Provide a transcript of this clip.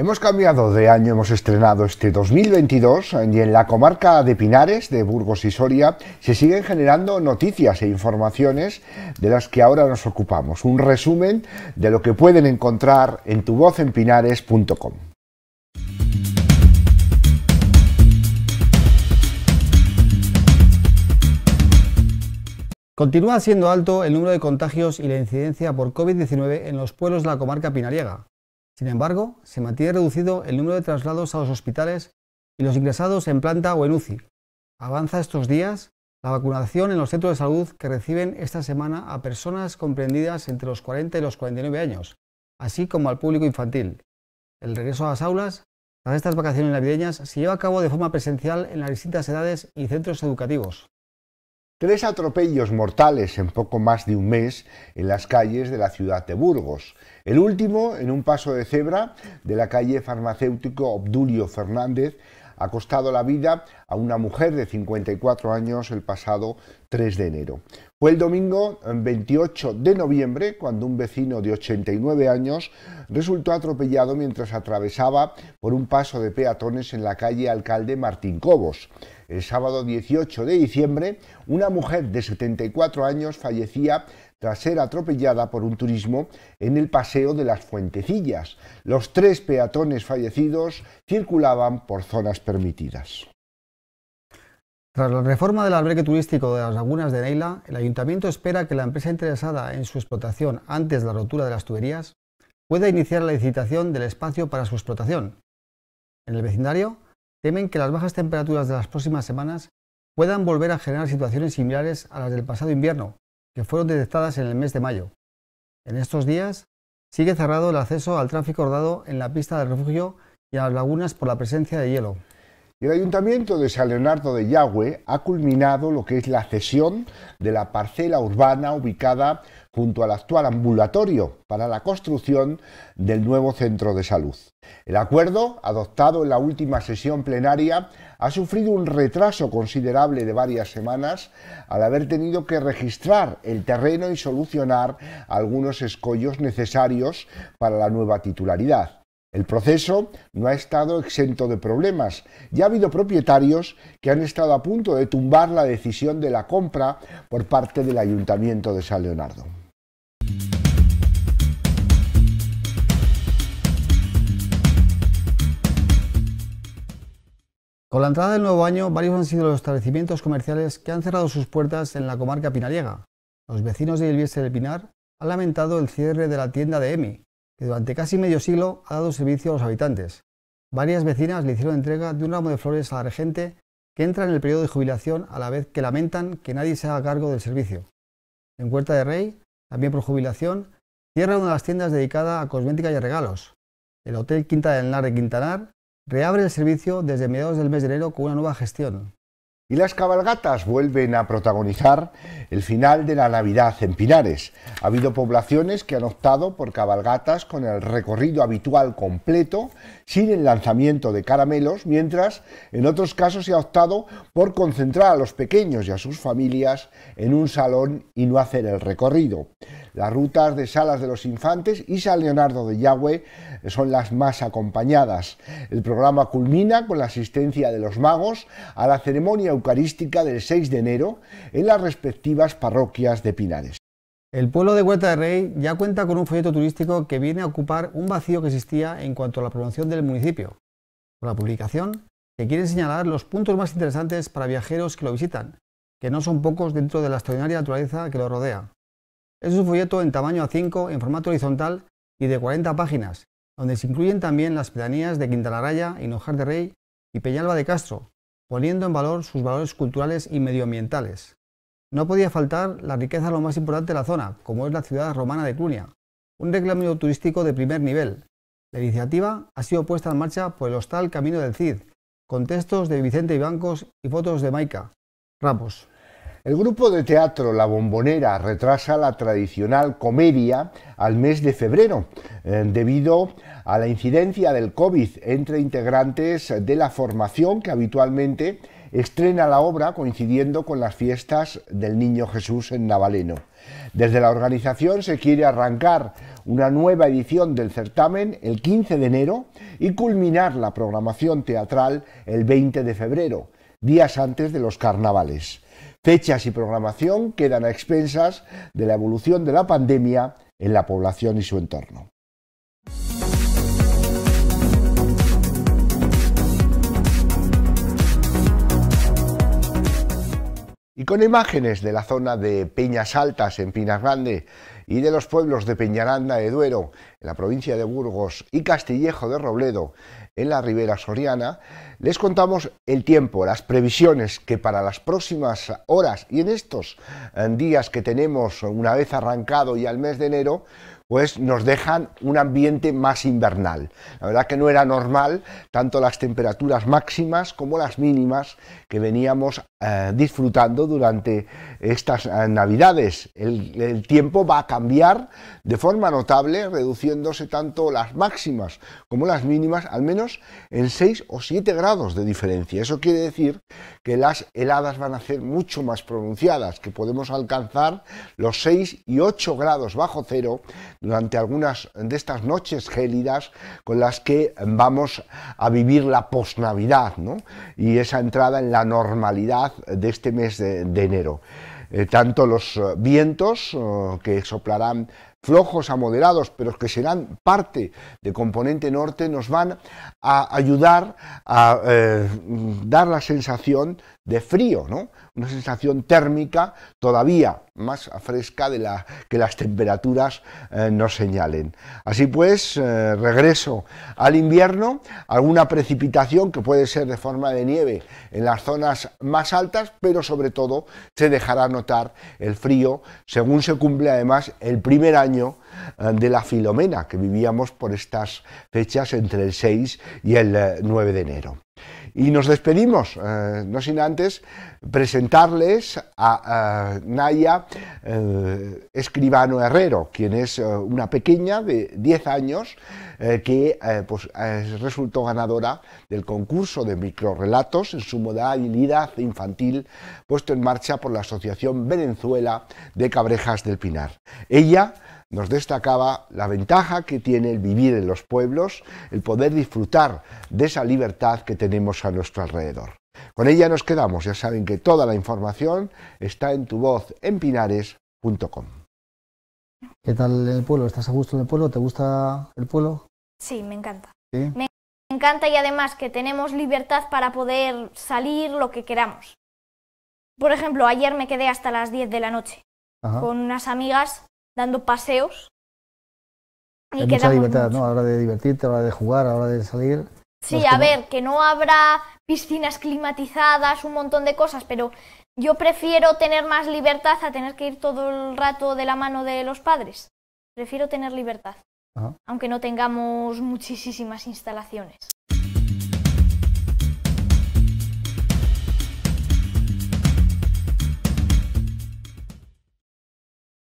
Hemos cambiado de año, hemos estrenado este 2022 y en la comarca de Pinares, de Burgos y Soria, se siguen generando noticias e informaciones de las que ahora nos ocupamos. Un resumen de lo que pueden encontrar en tuvozenpinares.com. Continúa siendo alto el número de contagios y la incidencia por COVID-19 en los pueblos de la comarca pinariega. Sin embargo, se mantiene reducido el número de traslados a los hospitales y los ingresados en planta o en UCI. Avanza estos días la vacunación en los centros de salud que reciben esta semana a personas comprendidas entre los 40 y los 49 años, así como al público infantil. El regreso a las aulas tras estas vacaciones navideñas se lleva a cabo de forma presencial en las distintas edades y centros educativos. Tres atropellos mortales en poco más de un mes en las calles de la ciudad de Burgos. El último en un paso de cebra de la calle farmacéutico Obdulio Fernández ha costado la vida a una mujer de 54 años el pasado 3 de enero. Fue el domingo 28 de noviembre cuando un vecino de 89 años resultó atropellado mientras atravesaba por un paso de peatones en la calle Alcalde Martín Cobos. El sábado 18 de diciembre, una mujer de 74 años fallecía tras ser atropellada por un turismo en el Paseo de las Fuentecillas. Los tres peatones fallecidos circulaban por zonas permitidas. Tras la reforma del albergue turístico de las lagunas de Neila, el ayuntamiento espera que la empresa interesada en su explotación antes de la rotura de las tuberías pueda iniciar la licitación del espacio para su explotación. En el vecindario, temen que las bajas temperaturas de las próximas semanas puedan volver a generar situaciones similares a las del pasado invierno, que fueron detectadas en el mes de mayo. En estos días sigue cerrado el acceso al tráfico rodado en la pista de refugio y a las lagunas por la presencia de hielo el Ayuntamiento de San Leonardo de Yagüe ha culminado lo que es la cesión de la parcela urbana ubicada junto al actual ambulatorio para la construcción del nuevo centro de salud. El acuerdo, adoptado en la última sesión plenaria, ha sufrido un retraso considerable de varias semanas al haber tenido que registrar el terreno y solucionar algunos escollos necesarios para la nueva titularidad. El proceso no ha estado exento de problemas y ha habido propietarios que han estado a punto de tumbar la decisión de la compra por parte del Ayuntamiento de San Leonardo. Con la entrada del nuevo año, varios han sido los establecimientos comerciales que han cerrado sus puertas en la comarca pinariega. Los vecinos de Ilviese de Pinar han lamentado el cierre de la tienda de EMI, que durante casi medio siglo ha dado servicio a los habitantes. Varias vecinas le hicieron entrega de un ramo de flores a la regente que entra en el periodo de jubilación a la vez que lamentan que nadie se haga cargo del servicio. En Huerta de Rey, también por jubilación, cierra una de las tiendas dedicada a cosmética y regalos. El Hotel Quinta del Nar de Quintanar reabre el servicio desde mediados del mes de enero con una nueva gestión. Y las cabalgatas vuelven a protagonizar el final de la Navidad en Pinares. Ha habido poblaciones que han optado por cabalgatas con el recorrido habitual completo, sin el lanzamiento de caramelos, mientras en otros casos se ha optado por concentrar a los pequeños y a sus familias en un salón y no hacer el recorrido. Las rutas de Salas de los Infantes y San Leonardo de Yahweh son las más acompañadas. El programa culmina con la asistencia de los magos a la ceremonia Eucarística del 6 de enero en las respectivas parroquias de Pinares. El pueblo de Huerta de Rey ya cuenta con un folleto turístico que viene a ocupar un vacío que existía en cuanto a la promoción del municipio. Con la publicación que quiere señalar los puntos más interesantes para viajeros que lo visitan, que no son pocos dentro de la extraordinaria naturaleza que lo rodea. Es un folleto en tamaño A5 en formato horizontal y de 40 páginas, donde se incluyen también las pedanías de y Hinojar de Rey y Peñalba de Castro, poniendo en valor sus valores culturales y medioambientales. No podía faltar la riqueza lo más importante de la zona, como es la ciudad romana de Clunia, un reclamo turístico de primer nivel. La iniciativa ha sido puesta en marcha por el hostal Camino del Cid, con textos de Vicente Ibancos y fotos de Maica Ramos. El grupo de teatro La Bombonera retrasa la tradicional comedia al mes de febrero eh, debido a la incidencia del COVID entre integrantes de la formación que habitualmente estrena la obra coincidiendo con las fiestas del Niño Jesús en Navaleno. Desde la organización se quiere arrancar una nueva edición del certamen el 15 de enero y culminar la programación teatral el 20 de febrero, días antes de los carnavales. Fechas y programación quedan a expensas de la evolución de la pandemia en la población y su entorno. Y con imágenes de la zona de Peñas Altas en Pinas Grande y de los pueblos de Peñaranda de Duero en la provincia de Burgos y Castillejo de Robledo, en la Ribera Soriana, les contamos el tiempo, las previsiones que para las próximas horas y en estos eh, días que tenemos una vez arrancado ya el mes de enero, pues nos dejan un ambiente más invernal. La verdad que no era normal tanto las temperaturas máximas como las mínimas que veníamos eh, disfrutando durante estas eh, navidades. el tiempo va a cambiar de forma notable, reduciendo tanto las máximas como las mínimas al menos en 6 o 7 grados de diferencia. Eso quiere decir que las heladas van a ser mucho más pronunciadas, que podemos alcanzar los 6 y 8 grados bajo cero durante algunas de estas noches gélidas con las que vamos a vivir la posnavidad ¿no? y esa entrada en la normalidad de este mes de, enero. Eh, tanto los eh, vientos eh, que soplarán flojos a moderados, pero que serán parte de componente norte, nos van a ayudar a eh, dar la sensación de frío, ¿no? una sensación térmica todavía más fresca de la que las temperaturas eh, nos señalen. Así pues, eh, regreso al invierno, alguna precipitación que puede ser de forma de nieve en las zonas más altas, pero sobre todo se dejará notar el frío según se cumple además el primer año eh, de la Filomena, que vivíamos por estas fechas entre el 6 y el 9 eh, de enero. Y nos despedimos, eh, no sin antes presentarles a, Naya Escribano Herrero, quien es una pequeña de 10 años que pues, resultó ganadora del concurso de microrelatos en su modalidad infantil puesto en marcha por la Asociación Venezuela de Cabrejas del Pinar. Ella nos destacaba la ventaja que tiene el vivir en los pueblos, el poder disfrutar de esa libertad que tenemos a nuestro alrededor. Con ella nos quedamos, ya saben que toda la información está en tu voz en pinares.com. ¿Qué tal el pueblo? ¿Estás a gusto en el pueblo? ¿Te gusta el pueblo? Sí, me encanta. Me encanta y además que tenemos libertad para poder salir lo que queramos. Por ejemplo, ayer me quedé hasta las 10 de la noche con unas amigas dando paseos. Y libertad, ¿no? A la hora de divertirte, a hora de jugar, a hora de salir. Sí, pues a ver, que no habrá piscinas climatizadas, un montón de cosas, pero yo prefiero tener más libertad a tener que ir todo el rato de la mano de los padres. Prefiero tener libertad, aunque no tengamos muchísimas instalaciones.